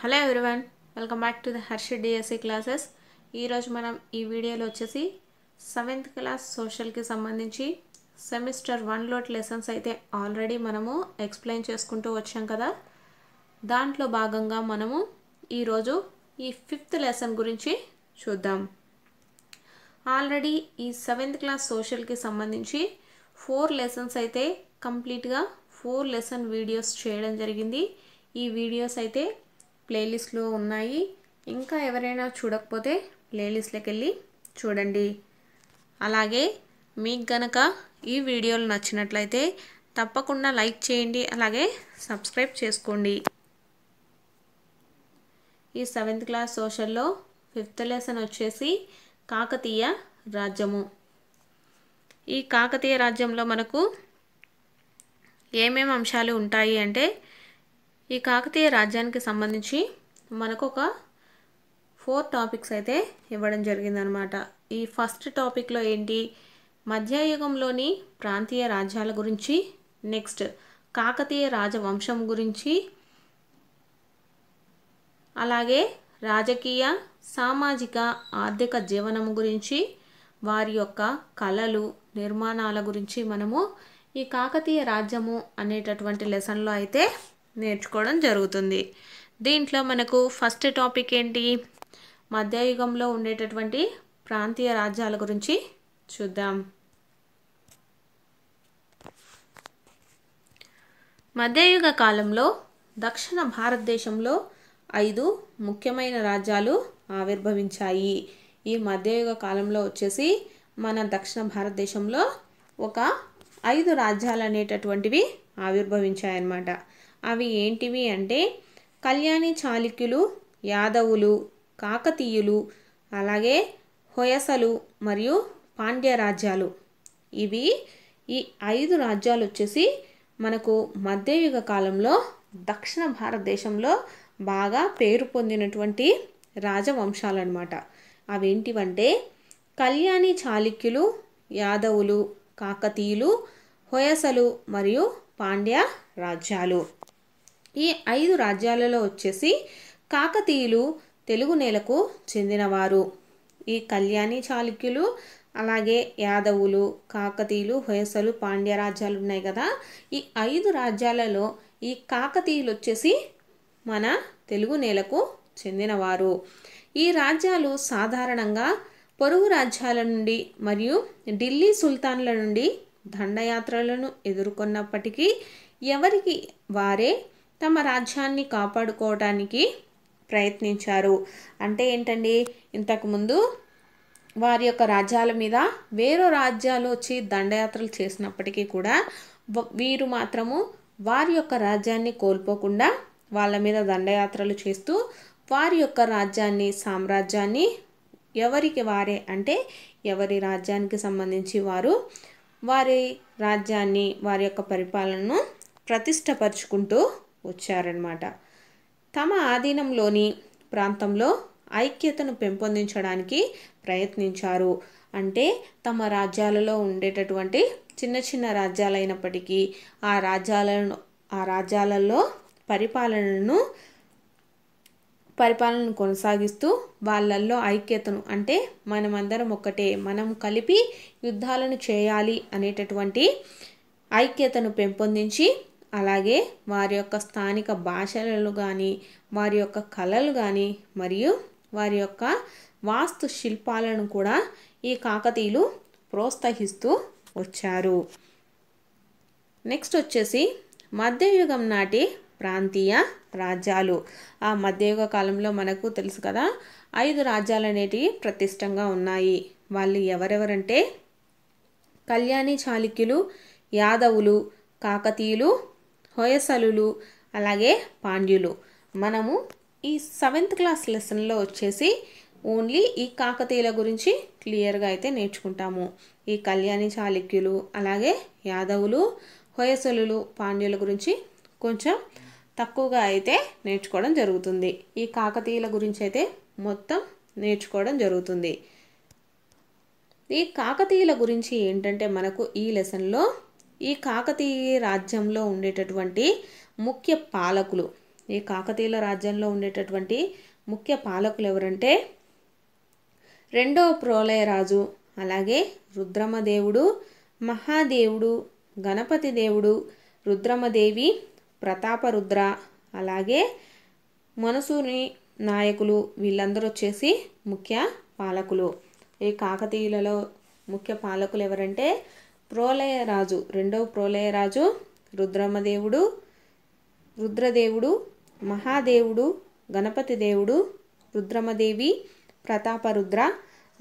hello everyone welcome back to the Harsha DSC classes ఈరోజు మనం ఈ వీడియోలో వచ్చేసి సెవెంత్ క్లాస్ సోషల్కి సంబంధించి సెమిస్టర్ వన్లో లెసన్స్ అయితే ఆల్రెడీ మనము ఎక్స్ప్లెయిన్ చేసుకుంటూ వచ్చాం కదా దాంట్లో భాగంగా మనము ఈరోజు ఈ ఫిఫ్త్ లెసన్ గురించి చూద్దాం ఆల్రెడీ ఈ సెవెంత్ క్లాస్ సోషల్కి సంబంధించి ఫోర్ లెసన్స్ అయితే కంప్లీట్గా ఫోర్ లెసన్ వీడియోస్ చేయడం జరిగింది ఈ వీడియోస్ అయితే ప్లేలిస్ట్లో ఉన్నాయి ఇంకా ఎవరైనా చూడకపోతే ప్లేలిస్ట్లోకి వెళ్ళి చూడండి అలాగే మీకు గనక ఈ వీడియోలు నచ్చినట్లయితే తప్పకుండా లైక్ చేయండి అలాగే సబ్స్క్రైబ్ చేసుకోండి ఈ సెవెంత్ క్లాస్ సోషల్లో ఫిఫ్త్ లెసన్ వచ్చేసి కాకతీయ రాజ్యము ఈ కాకతీయ రాజ్యంలో మనకు ఏమేమి అంశాలు ఉంటాయి అంటే ఈ కాకతీయ రాజ్యానికి సంబంధించి మనకు ఒక ఫోర్ టాపిక్స్ అయితే ఇవ్వడం జరిగిందనమాట ఈ ఫస్ట్ టాపిక్లో ఏంటి మధ్యయుగంలోని ప్రాంతీయ రాజ్యాల గురించి నెక్స్ట్ కాకతీయ రాజవంశం గురించి అలాగే రాజకీయ సామాజిక ఆర్థిక జీవనం గురించి వారి యొక్క కళలు నిర్మాణాల గురించి మనము ఈ కాకతీయ రాజ్యము అనేటటువంటి లెసన్లో అయితే నేర్చుకోవడం జరుగుతుంది దీంట్లో మనకు ఫస్ట్ టాపిక్ ఏంటి మధ్యయుగంలో ఉండేటటువంటి ప్రాంతీయ రాజ్యాల గురించి చూద్దాం మధ్యయుగ కాలంలో దక్షిణ భారతదేశంలో ఐదు ముఖ్యమైన రాజ్యాలు ఆవిర్భవించాయి ఈ మధ్యయుగ కాలంలో వచ్చేసి మన దక్షిణ భారతదేశంలో ఒక ఐదు రాజ్యాలు అనేటటువంటివి ఆవిర్భవించాయన్నమాట అవి ఏంటివి అంటే కళ్యాణి చాళుక్యులు యాదవులు కాకతీయులు అలాగే హొయసలు మరియు పాండ్య రాజ్యాలు ఇవి ఈ ఐదు రాజ్యాలు వచ్చేసి మనకు మధ్యయుగ కాలంలో దక్షిణ భారతదేశంలో బాగా పేరు పొందినటువంటి రాజవంశాలు అనమాట అవేంటివంటే కళ్యాణి చాళుక్యులు యాదవులు కాకతీయులు హొయసలు మరియు పాండ్య రాజ్యాలు ఈ ఐదు రాజ్యాలలో వచ్చేసి కాకతీయులు తెలుగు నేలకు చెందినవారు ఈ కళ్యాణి చాళుక్యులు అలాగే యాదవులు కాకతీయులు హొయసలు పాండ్య రాజ్యాలు ఉన్నాయి కదా ఈ ఐదు రాజ్యాలలో ఈ కాకతీయులు వచ్చేసి మన తెలుగు నేలకు చెందినవారు ఈ రాజ్యాలు సాధారణంగా పొరుగు రాజ్యాల నుండి మరియు ఢిల్లీ సుల్తాన్ల నుండి దండయాత్రలను ఎదుర్కొన్నప్పటికీ ఎవరికి వారే తమ రాజ్యాన్ని కాపాడుకోవటానికి ప్రయత్నించారు అంటే ఏంటండి ఇంతకుముందు వారి యొక్క రాజ్యాల మీద వేరే రాజ్యాలు వచ్చి దండయాత్రలు చేసినప్పటికీ కూడా వీరు మాత్రము వారి యొక్క రాజ్యాన్ని కోల్పోకుండా వాళ్ళ మీద దండయాత్రలు చేస్తూ వారి యొక్క రాజ్యాన్ని సామ్రాజ్యాన్ని ఎవరికి వారే అంటే ఎవరి రాజ్యానికి సంబంధించి వారు వారి రాజ్యాన్ని వారి యొక్క పరిపాలనను ప్రతిష్టపరుచుకుంటూ వచ్చారనమాట తమ ఆధీనంలోని ప్రాంతంలో ఐక్యతను పెంపొందించడానికి ప్రయత్నించారు అంటే తమ రాజ్యాలలో ఉండేటటువంటి చిన్న చిన్న రాజ్యాలైనప్పటికీ ఆ రాజ్యాలను ఆ రాజ్యాలలో పరిపాలనను పరిపాలనను కొనసాగిస్తూ వాళ్ళల్లో ఐక్యతను అంటే మనమందరం ఒక్కటే మనం కలిపి యుద్ధాలను చేయాలి అనేటటువంటి ఐక్యతను పెంపొందించి అలాగే వారి యొక్క స్థానిక భాషలు కానీ వారి యొక్క కళలు కానీ మరియు వారి యొక్క వాస్తు శిల్పాలను కూడా ఈ కాకతీయులు ప్రోత్సహిస్తూ వచ్చారు నెక్స్ట్ వచ్చేసి మధ్యయుగం నాటి ప్రాంతీయ రాజ్యాలు ఆ మధ్యయుగ కాలంలో మనకు తెలుసు కదా ఐదు రాజ్యాలు అనేటివి ప్రతిష్టంగా ఉన్నాయి వాళ్ళు ఎవరెవరంటే కళ్యాణి చాళుక్యులు యాదవులు కాకతీయులు హోయసలులు అలాగే పాండ్యులు మనము ఈ సెవెంత్ క్లాస్ లెసన్లో వచ్చేసి ఓన్లీ ఈ కాకతీయుల గురించి క్లియర్గా అయితే నేర్చుకుంటాము ఈ కళ్యాణి చాళుక్యులు అలాగే యాదవులు హోయసలులు పాండ్యుల గురించి కొంచెం తక్కువగా అయితే నేర్చుకోవడం జరుగుతుంది ఈ కాకతీయుల గురించి అయితే మొత్తం నేర్చుకోవడం జరుగుతుంది ఈ కాకతీయుల గురించి ఏంటంటే మనకు ఈ లెసన్లో ఈ కాకతీయ రాజ్యంలో ఉండేటటువంటి ముఖ్య పాలకులు ఈ కాకతీయుల రాజ్యంలో ఉండేటటువంటి ముఖ్య పాలకులు ఎవరంటే రెండవ రాజు అలాగే రుద్రమదేవుడు మహాదేవుడు గణపతి దేవుడు రుద్రమదేవి ప్రతాపరుద్ర అలాగే మనసుని నాయకులు వీళ్ళందరూ వచ్చేసి ముఖ్య పాలకులు ఈ కాకతీయులలో ముఖ్య పాలకులు ఎవరంటే ప్రోలయరాజు రెండవ ప్రోలయరాజు రుద్రమదేవుడు రుద్రదేవుడు మహాదేవుడు గణపతి దేవుడు రుద్రమదేవి ప్రతాపరుద్ర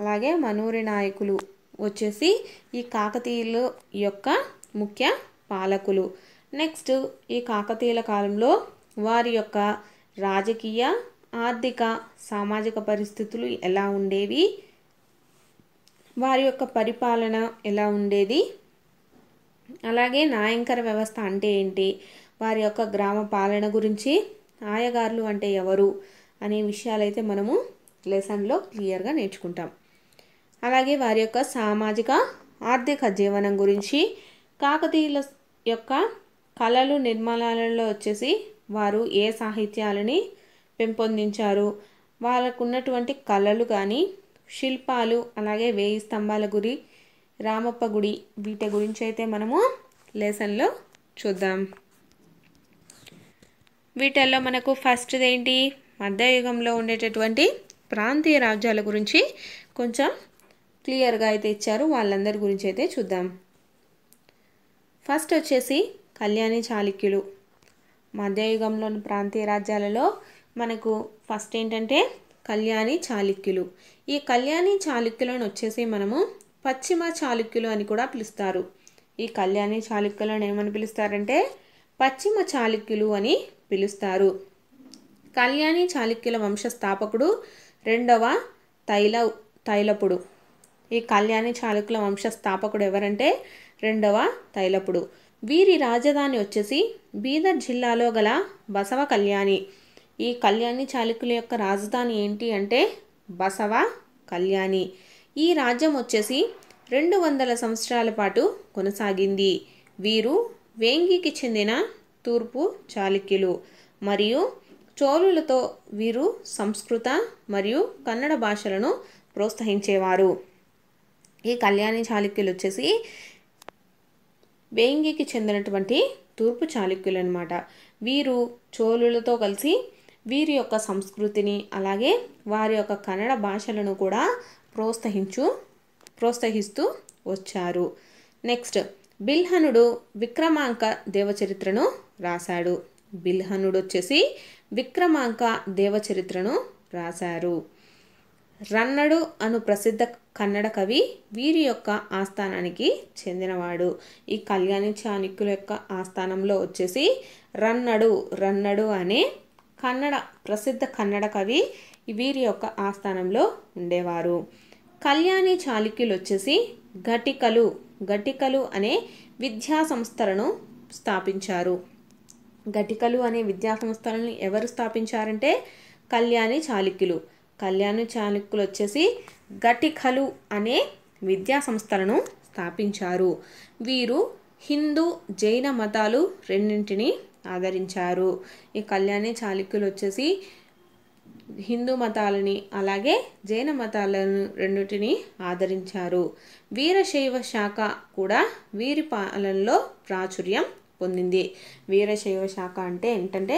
అలాగే మనూరి నాయకులు వచ్చేసి ఈ కాకతీయుల యొక్క ముఖ్య పాలకులు నెక్స్ట్ ఈ కాకతీయుల కాలంలో వారి యొక్క రాజకీయ ఆర్థిక సామాజిక పరిస్థితులు ఎలా ఉండేవి వారి యొక్క పరిపాలన ఎలా ఉండేది అలాగే నాయంకర వ్యవస్థ అంటే ఏంటి వారి యొక్క గ్రామ పాలన గురించి ఆయగారులు అంటే ఎవరు అనే విషయాలైతే మనము లెసన్లో క్లియర్గా నేర్చుకుంటాం అలాగే వారి యొక్క సామాజిక ఆర్థిక జీవనం గురించి కాకతీయుల యొక్క కళలు నిర్మాణాలలో వచ్చేసి వారు ఏ సాహిత్యాలని పెంపొందించారు వాళ్ళకున్నటువంటి కళలు కానీ శిల్పాలు అలాగే వేయి స్తంభాల గురి రామప్ప గుడి వీటి గురించి అయితే మనము లెసన్లో చూద్దాం వీటిల్లో మనకు ఫస్ట్ది ఏంటి మధ్యయుగంలో ఉండేటటువంటి ప్రాంతీయ రాజ్యాల గురించి కొంచెం క్లియర్గా అయితే ఇచ్చారు వాళ్ళందరి గురించి అయితే చూద్దాం ఫస్ట్ వచ్చేసి కళ్యాణి చాళుక్యులు మధ్యయుగంలోని ప్రాంతీయ రాజ్యాలలో మనకు ఫస్ట్ ఏంటంటే కళ్యాణి చాళుక్యులు ఈ కళ్యాణి చాళుక్యులను వచ్చేసి మనము పశ్చిమ చాళుక్యులు అని కూడా పిలుస్తారు ఈ కళ్యాణి చాళుక్యులను ఏమని పిలుస్తారంటే పశ్చిమ చాళుక్యులు అని పిలుస్తారు కళ్యాణి చాళుక్యుల వంశస్థాపకుడు రెండవ తైల తైలపుడు ఈ కళ్యాణి చాళుక్యుల వంశస్థాపకుడు ఎవరంటే రెండవ తైలపుడు వీరి రాజధాని వచ్చేసి బీదర్ జిల్లాలో గల బసవ కళ్యాణి ఈ కళ్యాణి చాళుక్యుల యొక్క రాజధాని ఏంటి అంటే బసవ కళ్యాణి ఈ రాజ్యం వచ్చేసి రెండు వందల సంవత్సరాల పాటు కొనసాగింది వీరు వేంగికి చెందిన తూర్పు చాళుక్యులు మరియు చోళులతో వీరు సంస్కృత మరియు కన్నడ భాషలను ప్రోత్సహించేవారు ఈ కళ్యాణి చాళుక్యులు వచ్చేసి వేంగికి చెందినటువంటి తూర్పు చాళుక్యులు అనమాట వీరు చోళులతో కలిసి వీరి యొక్క సంస్కృతిని అలాగే వారి యొక్క కన్నడ భాషలను కూడా ప్రోత్సహించు ప్రోత్సహిస్తూ వచ్చారు నెక్స్ట్ బిల్హనుడు విక్రమాంక దేవచరిత్రను రాశాడు బిల్హనుడు వచ్చేసి విక్రమాంక దేవచరిత్రను రాశారు రన్నడు అను ప్రసిద్ధ కన్నడ కవి వీరి యొక్క ఆస్థానానికి చెందినవాడు ఈ కళ్యాణి చాణిక్యుల యొక్క ఆస్థానంలో వచ్చేసి రన్నడు రన్నడు అనే కన్నడ ప్రసిద్ధ కన్నడ కవి వీరి యొక్క ఆస్థానంలో ఉండేవారు కళ్యాణి చాళుక్యులు వచ్చేసి ఘటికలు ఘటికలు అనే విద్యా సంస్థలను స్థాపించారు ఘటికలు అనే విద్యా సంస్థలను ఎవరు స్థాపించారంటే కళ్యాణి చాళుక్యులు కళ్యాణి చాళుక్యులు వచ్చేసి ఘటికలు అనే విద్యా సంస్థలను స్థాపించారు వీరు హిందూ జైన మతాలు రెండింటిని ఆదరించారు ఈ కళ్యాణి చాళుక్యులు వచ్చేసి హిందూ మతాలని అలాగే జైన మతాలను రెండింటిని ఆదరించారు వీరశైవ శాఖ కూడా వీరి పాలనలో ప్రాచుర్యం పొందింది వీరశైవ శాఖ అంటే ఏంటంటే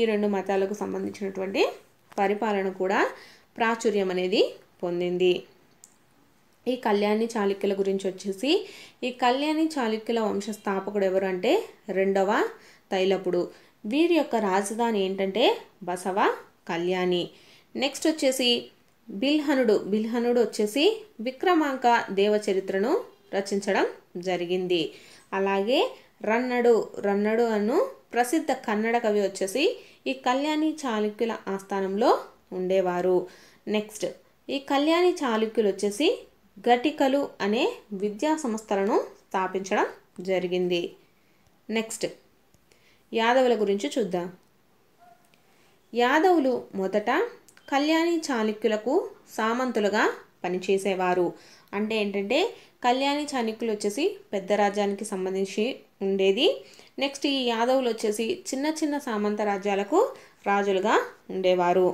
ఈ రెండు మతాలకు సంబంధించినటువంటి పరిపాలన కూడా ప్రాచుర్యం అనేది పొందింది ఈ కళ్యాణి చాళుక్యుల గురించి వచ్చేసి ఈ కళ్యాణి చాళుక్యుల వంశస్థాపకుడు ఎవరు అంటే రెండవ తైలపుడు వీరి యొక్క రాజధాని ఏంటంటే బసవ కళ్యాణి నెక్స్ట్ వచ్చేసి బిల్హనుడు బిల్హనుడు వచ్చేసి విక్రమాంక దేవచరిత్రను రచించడం జరిగింది అలాగే రన్నడు రన్నడు అను ప్రసిద్ధ కన్నడ కవి వచ్చేసి ఈ కళ్యాణి చాళుక్యుల ఆస్థానంలో ఉండేవారు నెక్స్ట్ ఈ కళ్యాణి చాళుక్యులు వచ్చేసి గటికలు అనే విద్యా సంస్థలను స్థాపించడం జరిగింది నెక్స్ట్ యాదవుల గురించి చూద్దాం యాదవులు మొదట కళ్యాణి చాణుక్యులకు సామంతులుగా పనిచేసేవారు అంటే ఏంటంటే కళ్యాణి చాణుక్యులు వచ్చేసి పెద్ద రాజ్యానికి సంబంధించి ఉండేది నెక్స్ట్ ఈ యాదవులు వచ్చేసి చిన్న చిన్న సామంత రాజ్యాలకు రాజులుగా ఉండేవారు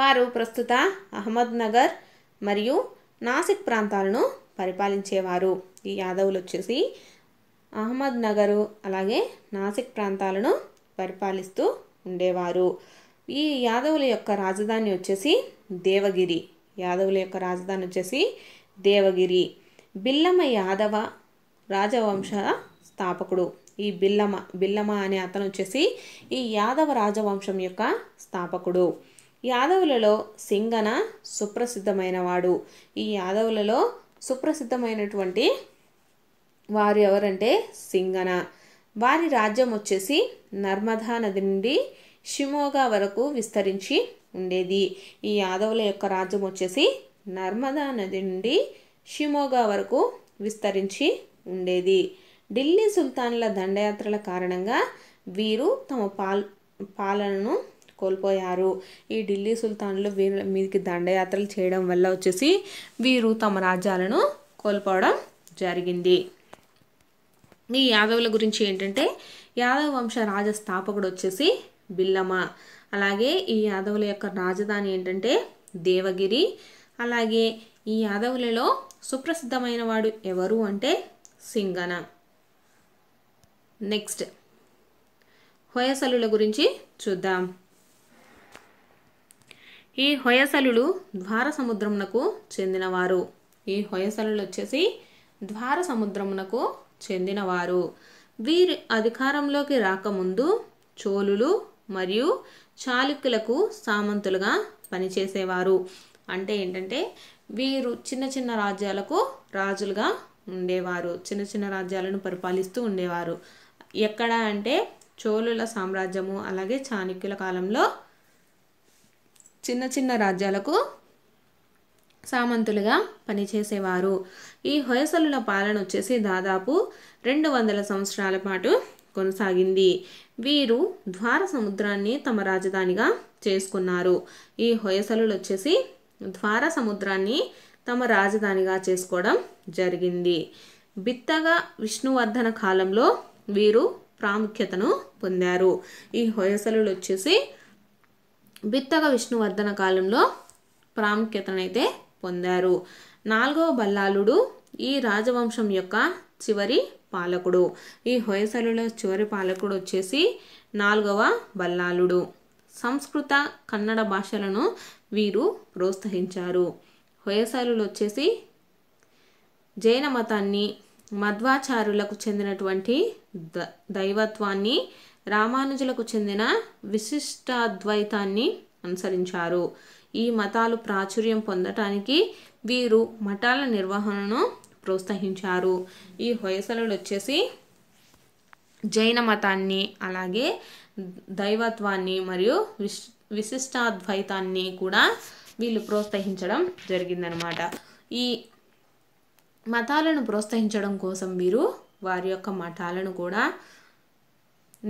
వారు ప్రస్తుత అహ్మద్నగర్ మరియు నాసిక్ ప్రాంతాలను పరిపాలించేవారు ఈ యాదవులు వచ్చేసి అహ్మద్ నగరు అలాగే నాసిక్ ప్రాంతాలను పరిపాలిస్తూ ఉండేవారు ఈ యాదవుల యొక్క రాజధాని వచ్చేసి దేవగిరి యాదవుల యొక్క రాజధాని వచ్చేసి దేవగిరి బిల్లమ యాదవ రాజవంశ స్థాపకుడు ఈ బిల్లమ బిల్లమ అనే అతను వచ్చేసి ఈ యాదవ రాజవంశం యొక్క స్థాపకుడు యాదవులలో సింగన సుప్రసిద్ధమైన వాడు ఈ యాదవులలో సుప్రసిద్ధమైనటువంటి వారు ఎవరంటే సింగన వారి రాజ్యం వచ్చేసి నర్మదా నది నుండి షిమోగా వరకు విస్తరించి ఉండేది ఈ యాదవుల యొక్క రాజ్యం వచ్చేసి నర్మదా నది నుండి షిమోగా వరకు విస్తరించి ఉండేది ఢిల్లీ సుల్తాన్ల దండయాత్రల కారణంగా వీరు తమ పాల్ పాలనను కోల్పోయారు ఈ ఢిల్లీ సుల్తాన్లు వీరి మీదకి దండయాత్రలు చేయడం వల్ల వచ్చేసి వీరు తమ రాజ్యాలను కోల్పోవడం జరిగింది ఈ యాదవుల గురించి ఏంటంటే యాదవ వంశ రాజ స్థాపకుడు వచ్చేసి బిల్లమ అలాగే ఈ యాదవుల యొక్క రాజధాని ఏంటంటే దేవగిరి అలాగే ఈ యాదవులలో సుప్రసిద్ధమైన వాడు ఎవరు అంటే సింగన నెక్స్ట్ హొయసలుల గురించి చూద్దాం ఈ హొయసలులు ద్వార సముద్రమునకు చెందినవారు ఈ హొయసలులు వచ్చేసి ద్వార సముద్రమునకు చెందినవారు వీరి అధికారంలోకి రాకముందు చోళులు మరియు చాళుక్యులకు సామంతులుగా పనిచేసేవారు అంటే ఏంటంటే వీరు చిన్న చిన్న రాజ్యాలకు రాజులుగా ఉండేవారు చిన్న చిన్న రాజ్యాలను పరిపాలిస్తూ ఉండేవారు ఎక్కడ అంటే చోళుల సామ్రాజ్యము అలాగే చాణుక్యుల కాలంలో చిన్న చిన్న రాజ్యాలకు సామంతులుగా పనిచేసేవారు ఈ హొయసలుల పాలన వచ్చేసి దాదాపు రెండు వందల సంవత్సరాల పాటు కొనసాగింది వీరు ద్వార సముద్రాన్ని తమ రాజధానిగా చేసుకున్నారు ఈ హొయసలు వచ్చేసి ద్వార సముద్రాన్ని తమ రాజధానిగా చేసుకోవడం జరిగింది బిత్తగా విష్ణువర్ధన కాలంలో వీరు ప్రాముఖ్యతను పొందారు ఈ హొయసలు వచ్చేసి బిత్తగ విష్ణువర్ధన కాలంలో ప్రాముఖ్యతనైతే పొందారు నాలుగవ బల్లాలుడు ఈ రాజవంశం యొక్క చివరి పాలకుడు ఈ హొయసలుల చివరి పాలకుడు వచ్చేసి నాలుగవ బల్లాలుడు సంస్కృత కన్నడ భాషలను వీరు ప్రోత్సహించారు హొయసలులు వచ్చేసి జైన మతాన్ని మధ్వాచారులకు చెందినటువంటి ద దైవత్వాన్ని రామానుజులకు చెందిన విశిష్టాద్వైతాన్ని అనుసరించారు ఈ మతాలు ప్రాచుర్యం పొందటానికి వీరు మఠాల నిర్వహణను ప్రోత్సహించారు ఈ హొయసలుడు వచ్చేసి జైన మతాన్ని అలాగే దైవత్వాన్ని మరియు విశ్ విశిష్టాద్వైతాన్ని కూడా వీళ్ళు ప్రోత్సహించడం జరిగిందనమాట ఈ మతాలను ప్రోత్సహించడం కోసం వీరు వారి యొక్క మఠాలను కూడా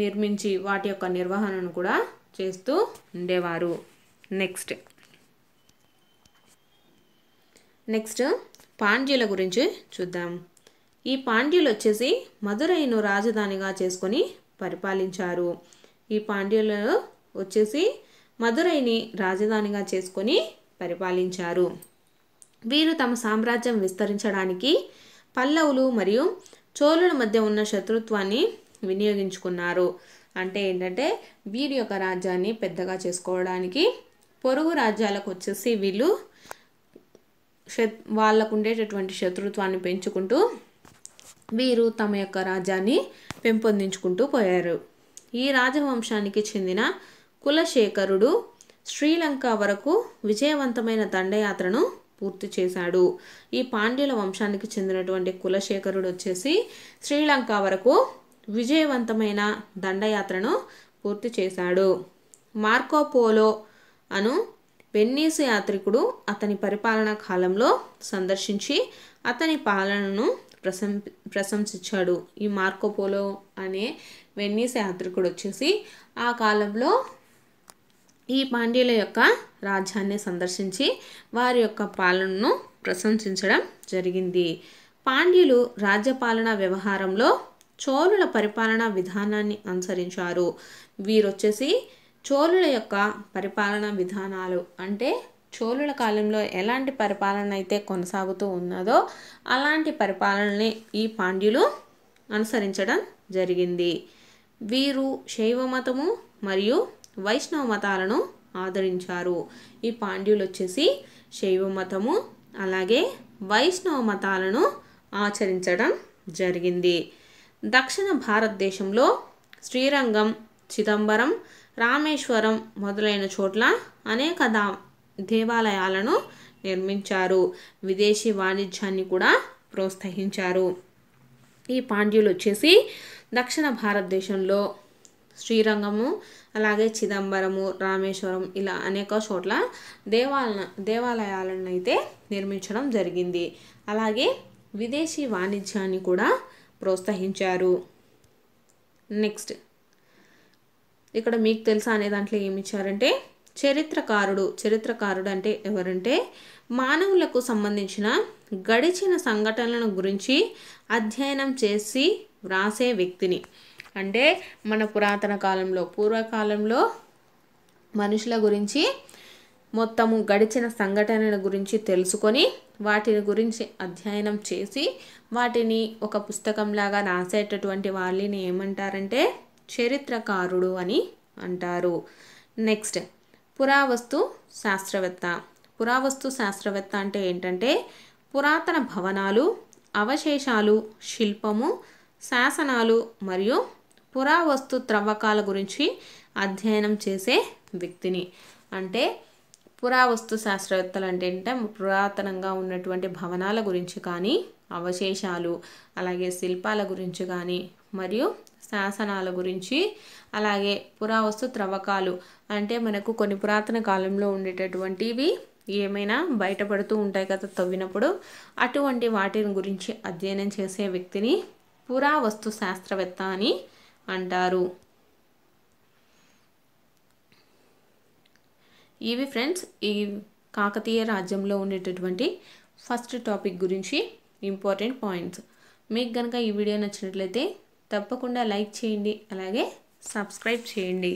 నిర్మించి వాటి యొక్క నిర్వహణను కూడా చేస్తూ ఉండేవారు నెక్స్ట్ నెక్స్ట్ పాండ్యుల గురించి చూద్దాం ఈ పాండ్యులు వచ్చేసి మధురైను రాజధానిగా చేసుకొని పరిపాలించారు ఈ పాండ్యులు వచ్చేసి మధురైని రాజధానిగా చేసుకొని పరిపాలించారు వీరు తమ సామ్రాజ్యం విస్తరించడానికి పల్లవులు మరియు చోళుల మధ్య ఉన్న శత్రుత్వాన్ని వినియోగించుకున్నారు అంటే ఏంటంటే వీరి యొక్క రాజ్యాన్ని పెద్దగా చేసుకోవడానికి పొరుగు రాజ్యాలకు వచ్చేసి వీళ్ళు వాళ్ళకు ఉండేటటువంటి శత్రుత్వాన్ని పెంచుకుంటూ వీరు తమ యొక్క రాజ్యాన్ని పెంపొందించుకుంటూ పోయారు ఈ రాజవంశానికి చెందిన కులశేఖరుడు శ్రీలంక వరకు విజయవంతమైన దండయాత్రను పూర్తి చేశాడు ఈ పాండ్యుల వంశానికి చెందినటువంటి కులశేఖరుడు వచ్చేసి శ్రీలంక వరకు విజయవంతమైన దండయాత్రను పూర్తి చేశాడు మార్కోపోలో అను వెన్నీసు యాత్రికుడు అతని పరిపాలనా కాలంలో సందర్శించి అతని పాలనను ప్రశం ప్రశంసించాడు ఈ మార్కోపోలో అనే వెన్నీస్ యాత్రికుడు వచ్చేసి ఆ కాలంలో ఈ పాండ్యుల యొక్క రాజ్యాన్ని సందర్శించి వారి యొక్క పాలనను ప్రశంసించడం జరిగింది పాండ్యులు రాజ్యపాలన వ్యవహారంలో చోళుల పరిపాలనా విధానాన్ని అనుసరించారు వీరొచ్చేసి చోళుల యొక్క పరిపాలన విధానాలు అంటే చోళుల కాలంలో ఎలాంటి పరిపాలన అయితే కొనసాగుతూ ఉన్నదో అలాంటి పరిపాలనని ఈ పాండ్యులు అనుసరించడం జరిగింది వీరు శైవ మతము మరియు వైష్ణవ మతాలను ఆదరించారు ఈ పాండ్యులు వచ్చేసి శైవ మతము అలాగే వైష్ణవ మతాలను ఆచరించడం జరిగింది దక్షిణ భారతదేశంలో శ్రీరంగం చిదంబరం రామేశ్వరం మొదలైన చోట్ల అనేక దా దేవాలయాలను నిర్మించారు విదేశీ వాణిజ్యాన్ని కూడా ప్రోత్సహించారు ఈ పాండ్యులు వచ్చేసి దక్షిణ భారతదేశంలో శ్రీరంగము అలాగే చిదంబరము రామేశ్వరం ఇలా అనేక చోట్ల దేవాల దేవాలయాలను అయితే నిర్మించడం జరిగింది అలాగే విదేశీ వాణిజ్యాన్ని కూడా ప్రోత్సహించారు నెక్స్ట్ ఇక్కడ మీకు తెలుసా అనే దాంట్లో ఏమి ఇచ్చారంటే చరిత్రకారుడు చరిత్రకారుడు అంటే ఎవరంటే మానవులకు సంబంధించిన గడిచిన సంఘటనలను గురించి అధ్యయనం చేసి వ్రాసే వ్యక్తిని అంటే మన పురాతన కాలంలో పూర్వకాలంలో మనుషుల గురించి మొత్తము గడిచిన సంఘటనల గురించి తెలుసుకొని వాటిని గురించి అధ్యయనం చేసి వాటిని ఒక పుస్తకంలాగా రాసేటటువంటి వాళ్ళని ఏమంటారంటే చరిత్రకారుడు అని అంటారు నెక్స్ట్ పురావస్తు శాస్త్రవేత్త పురావస్తు శాస్త్రవేత్త అంటే ఏంటంటే పురాతన భవనాలు అవశేషాలు శిల్పము శాసనాలు మరియు పురావస్తు త్రవ్వకాల గురించి అధ్యయనం చేసే వ్యక్తిని అంటే పురావస్తు శాస్త్రవేత్తలు అంటే ఏంటంటే పురాతనంగా ఉన్నటువంటి భవనాల గురించి కానీ అవశేషాలు అలాగే శిల్పాల గురించి కానీ మరియు శాసనాల గురించి అలాగే పురావస్తు త్రవ్వకాలు అంటే మనకు కొన్ని పురాతన కాలంలో ఉండేటటువంటివి ఏమైనా బయటపడుతూ ఉంటాయి కదా తవ్వినప్పుడు అటువంటి వాటిని గురించి అధ్యయనం చేసే వ్యక్తిని పురావస్తు శాస్త్రవేత్త అని అంటారు ఇవి ఫ్రెండ్స్ ఈ కాకతీయ రాజ్యంలో ఉండేటటువంటి ఫస్ట్ టాపిక్ గురించి ఇంపార్టెంట్ పాయింట్స్ మీకు కనుక ఈ వీడియో నచ్చినట్లయితే తప్పకుండా లైక్ చేయండి అలాగే సబ్స్క్రైబ్ చేయండి